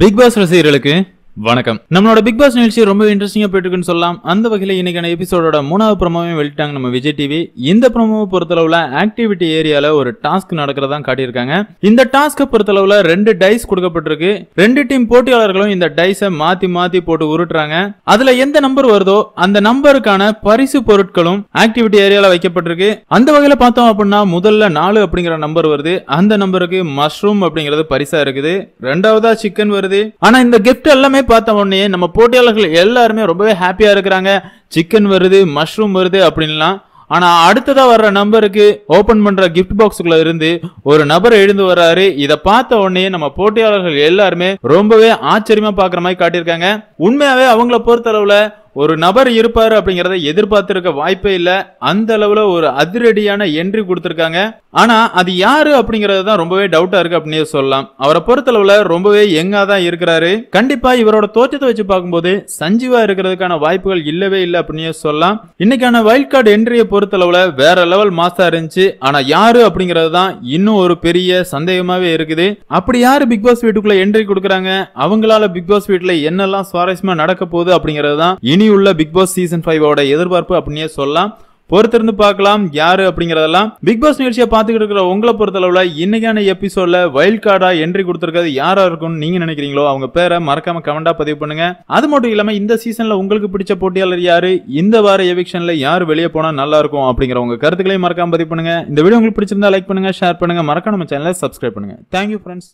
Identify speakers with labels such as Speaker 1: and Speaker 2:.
Speaker 1: big pass ரசிகர்களுக்கு வணக்கம் நம்மளோட பிக் பாஸ் நிகழ்ச்சி ரொம்ப இன்ட்ரெஸ்டிங்காக போயிட்டுருக்குன்னு சொல்லலாம் அந்த வகையில் இன்னைக்கான எபிசோடோட மூணாவது ப்ரமோவையும் வெளியிட்டாங்க நம்ம விஜய் டிவி இந்த ப்ரமோவை பொறுத்தளவில் ஆக்டிவிட்டி ஏரியாவில் ஒரு டாஸ்க் நடக்கிறதா காட்டியிருக்காங்க இந்த டாஸ்க்கை பொறுத்தளவில் ரெண்டு டைஸ் கொடுக்கப்பட்டிருக்கு ரெண்டு டீம் போட்டியாளர்களும் இந்த டைஸை மாற்றி மாற்றி போட்டு உருட்டுறாங்க அதில் எந்த நம்பர் வருதோ அந்த நம்பருக்கான பரிசு பொருட்களும் ஆக்டிவிட்டி ஏரியாவில் வைக்கப்பட்டிருக்கு அந்த வகையில் பார்த்தோம் அப்படின்னா முதல்ல நாலு அப்படிங்கிற நம்பர் வருது அந்த நம்பருக்கு மஷ்ரூம் அப்படிங்கிறது பரிசாக இருக்குது ரெண்டாவதா சிக்கன் வருது ஆனால் இந்த கிஃப்ட் எல்லாமே பார்த்த உடனே நம்ம போட்டியாளர்கள் எல்லாருமே ரொம்பவே ஹாப்பியாக இருக்கிறாங்க சிக்கன் வருது மஷ்ரூம் வருது அப்படின்லாம் ஆனால் அடுத்ததாக வர்ற நம்பருக்கு ஓப்பன் பண்ணுற கிஃப்ட் பாக்ஸுக்குள்ள இருந்து ஒரு நபர் எழுந்து வர்றாரு இதை பார்த்த உடனே நம்ம போட்டியாளர்கள் எல்லாருமே ரொம்பவே ஆச்சரியமாக பார்க்குற மாதிரி காட்டியிருக்காங்க உண்மையாகவே அவங்கள பொறுத்தளவில் ஒரு நபர் இருப்பார் அப்படிங்கிறத எதிர்பார்த்திருக்க வாய்ப்பே இல்லை அந்த அளவில் ஒரு அதிரடியான என்ட்ரி கொடுத்துருக்காங்க ஆனால் அது யாரு அப்படிங்கிறது தான் ரொம்பவே டவுட்டாக இருக்கு அப்படின்னு சொல்லலாம் அவரை பொறுத்தளவில் ரொம்பவே எங்காக தான் இருக்கிறாரு கண்டிப்பாக இவரோட தோற்றத்தை வச்சு பார்க்கும்போது சஞ்சீவா இருக்கிறதுக்கான வாய்ப்புகள் இல்லவே இல்லை அப்படின்னு சொல்லலாம் இன்னைக்கான வைல்ட் கார்டு என்ட்ரியை பொறுத்தளவில் வேற லெவல் மாசா இருந்துச்சு ஆனால் யாரு அப்படிங்கிறது தான் இன்னும் ஒரு பெரிய சந்தேகமாகவே இருக்குது அப்படி யார் பிக் பாஸ் வீட்டுக்குள்ள என்ட்ரி கொடுக்குறாங்க அவங்களால பிக் பாஸ் வீட்டில் என்னெல்லாம் சுவாரஸ்யமாக நடக்க போகுது அப்படிங்கிறது தான் இனியுள்ள உள்ள பிக் பாஸ் சீசன் ஃபைவோட எதிர்பார்ப்பு அப்படின்னே சொல்லலாம் பொறுத்திருந்து பார்க்கலாம் யாரு அப்படிங்கறதெல்லாம் பிக் பாஸ் நிகழ்ச்சியை பார்த்துக்கிட்டு இருக்கிற உங்களை பொறுத்தளவுல இன்னைக்கான எபிசோட்ல வைல்ட் கார்டா என்ட்ரி கொடுத்துருக்கிறது யாரா இருக்கும்னு நீங்க நினைக்கிறீங்களோ அவங்க பேரை மறக்காம கமெண்டா பதிவு பண்ணுங்க அது மட்டும் இல்லாம இந்த சீசன்ல உங்களுக்கு பிடிச்ச போட்டியாளர் யாரு இந்த வார எவிக்ஷன்ல யாரு வெளியே போனா நல்லா இருக்கும் அப்படிங்கிற உங்க கருத்துக்களையும் மறக்காம பதிவு பண்ணுங்க இந்த வீடியோ உங்களுக்கு பிடிச்சிருந்தா லைக் பண்ணுங்க ஷேர் பண்ணுங்க மறக்காம நம்ம சேனலை சப்ஸ்கிரைப் பண்ணுங்க தேங்க்யூ ஃப்ரெண்ட்ஸ்